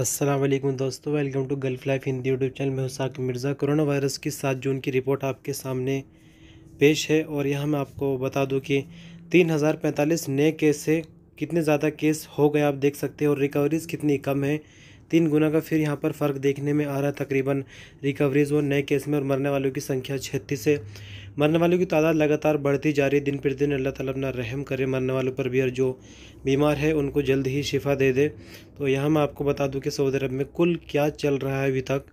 असलम दोस्तों welcome to Gulf life Hindi YouTube channel में हुसाक मिर्ज़ा कोरोना वायरस की सात जून की रिपोर्ट आपके सामने पेश है और यहाँ मैं आपको बता दूँ कि तीन हज़ार पैंतालीस नए केस है कितने ज़्यादा केस हो गए आप देख सकते हैं और रिकवरीज़ कितनी कम है तीन गुना का फिर यहाँ पर फ़र्क देखने में आ रहा है तकरीबन रिकवरीज और नए केस में और मरने वालों की संख्या छत्तीस है मरने वालों की तादाद लगातार बढ़ती जा रही है दिन प्रतिदिन अल्लाह ताला अपना रहम करे मरने वालों पर भी और जो बीमार है उनको जल्द ही शिफा दे दे तो यहाँ मैं आपको बता दूँ कि सऊदी अरब में कुल क्या चल रहा है अभी तक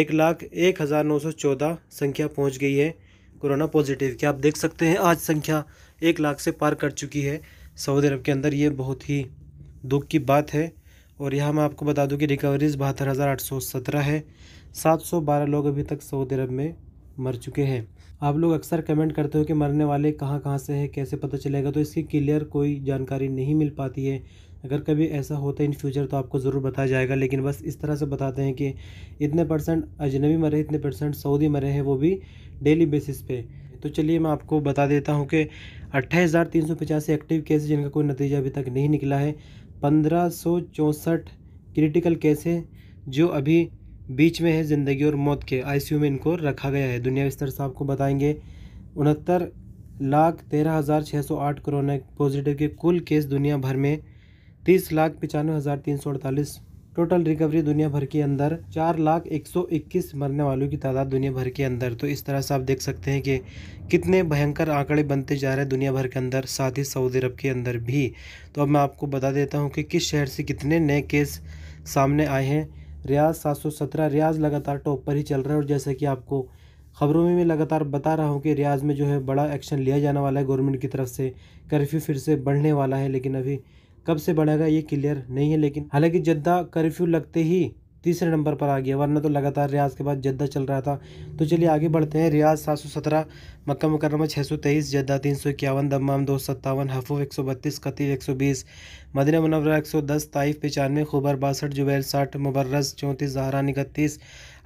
एक लाख एक हज़ार नौ सौ चौदह संख्या पहुँच गई है कोरोना पॉजिटिव की आप देख सकते हैं आज संख्या एक लाख से पार कर चुकी है सऊदी अरब के अंदर ये बहुत ही दुख की बात है और यहाँ मैं आपको बता दूं कि रिकवरीज बहत्तर हज़ार आठ सौ सत्रह है सात सौ बारह लोग अभी तक सऊदी अरब में मर चुके हैं आप लोग अक्सर कमेंट करते हो कि मरने वाले कहाँ कहाँ से हैं कैसे पता चलेगा तो इसकी क्लियर कोई जानकारी नहीं मिल पाती है अगर कभी ऐसा होता है इन फ्यूचर तो आपको ज़रूर बताया जाएगा लेकिन बस इस तरह से बताते हैं कि इतने परसेंट अजनबी मरे इतने परसेंट सऊदी मरे हैं वो भी डेली बेसिस पे तो चलिए मैं आपको बता देता हूँ कि अट्ठाईस एक्टिव केस जिनका कोई नतीजा अभी तक नहीं निकला है पंद्रह सौ चौंसठ क्रिटिकल जो अभी बीच में है ज़िंदगी और मौत के आईसीयू में इनको रखा गया है दुनिया स्तर से आपको बताएंगे उनहत्तर लाख तेरह हज़ार छः सौ आठ कोरोना पॉजिटिव के कुल केस दुनिया भर में तीस लाख पचानवे हज़ार तीन सौ अड़तालीस टोटल रिकवरी दुनिया भर के अंदर चार लाख एक सौ इक्कीस मरने वालों की तादाद दुनिया भर के अंदर तो इस तरह से आप देख सकते हैं कि कितने भयंकर आंकड़े बनते जा रहे हैं दुनिया भर के अंदर साथ ही सऊदी अरब के अंदर भी तो अब मैं आपको बता देता हूँ कि किस शहर से कितने नए केस सामने आए हैं रियाज सात सौ सत्रह रियाज लगातार टॉप पर ही चल रहा है और जैसे कि आपको खबरों में मैं लगातार बता रहा हूँ कि रियाज में जो है बड़ा एक्शन लिया जाने वाला है गवर्नमेंट की तरफ से कर्फ्यू फिर से बढ़ने वाला है लेकिन अभी कब से बढ़ेगा ये क्लियर नहीं है लेकिन हालांकि जद्दा कर्फ्यू लगते ही तीसरे नंबर पर आ गया वरना तो लगातार रियाज के बाद जद्दा चल रहा था तो चलिए आगे बढ़ते हैं रियाज सात सौ सत्रह मक्का मुकरमा छः सौ तेईस जद्दा तीन सौ इक्यावन दमाम दो सौ सत्तावन हफूफ एक सौ बत्तीस कतीफ एक सौ बीस मदीना मनवरा एक सौ दस ताइफ पचानवे खुबर बासठ जुबैल साठ मुबर्रस चौंतीस जहरान इकतीस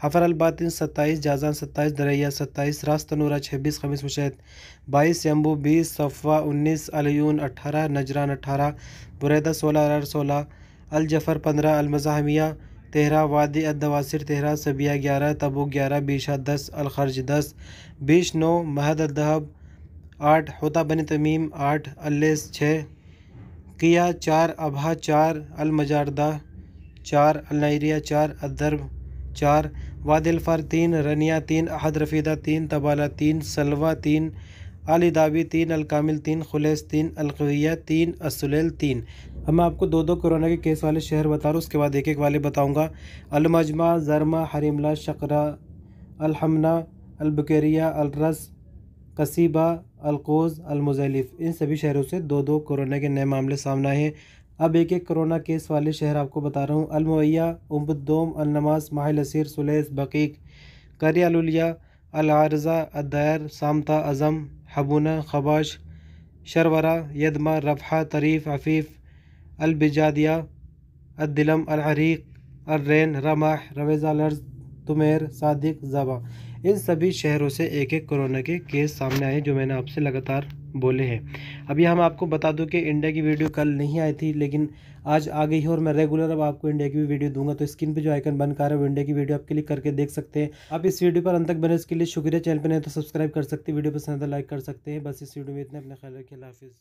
हफर अलबातिन सत्ताईस जाजान सत्ताईस दरैया सत्ताईस रास्तनूरा छब्बीस खमीस मुशैद बाईस यम्बू बीस सफ़ा उन्नीस अलयून अठारह नजरान अठारह बुरैदा सोलह अर सोलह अलजफ़र पंद्रह अलमज़ाहमिया तेरह वादी अदवासर तेरह सबिया ग्यारह तबो ग्यारह बीशा दस अलखर्ज दस बीश नौ महद अदहब आठ होता बन तमीम आठ अलेस छः किया चार अबहा चार अलमजारदा चार अलनरिया चार अदरब चार वादिलफ़ार तीन रनिया तीन अहद रफ़ीदा तीन तबाला तीन सलवा तीन आलिदाबी तीन अलकामिल तीन खुलेस तीन अलकविया तीन असुलेल तीन अब मैं आपको दो दो कोरोना के केस वाले शहर बता रहा हूँ उसके बाद एक एक वाले बताऊँगा अलमजमा जरमा हरिमला शकरा अलहमना अलबकेरिया अलरस कसीबा अलकोज़ अलमुजलिफ इन सभी शहरों से दो दो कोरोना के नए मामले सामने आए हैं अब एक एक कोरोना केस वाले शहर आपको बता रहा हूँ अलमैया उम्बदोम अलनमास माहिल सुलेस बकीक करियालिया अलारजा अदैर सामता अज़म حبونة خباش شرورة يدمى رفحة طريف عفيف البجادية الدلم العريق الرين رمح رميزة لرز तुमेर सादिक जाबा इन सभी शहरों से एक एक कोरोना के केस सामने आए जो मैंने आपसे लगातार बोले हैं अभी हम आपको बता दूं कि इंडिया की वीडियो कल नहीं आई थी लेकिन आज आ गई है और मैं रेगुलर अब आपको इंडिया की भी वीडियो दूंगा तो स्क्रीन पे जो आइकन बन कर रहा है वो इंडिया की वीडियो आप क्लिक करके देख सकते हैं आप इस वीडियो पर अंत तक बने इसके लिए शुक्रिया चैनल पर नहीं तो सब्सक्राइब कर सकते वीडियो पसंद तो लाइक कर सकते हैं बस इस वीडियो में इतना अपना ख्याल रखिए हाफिज़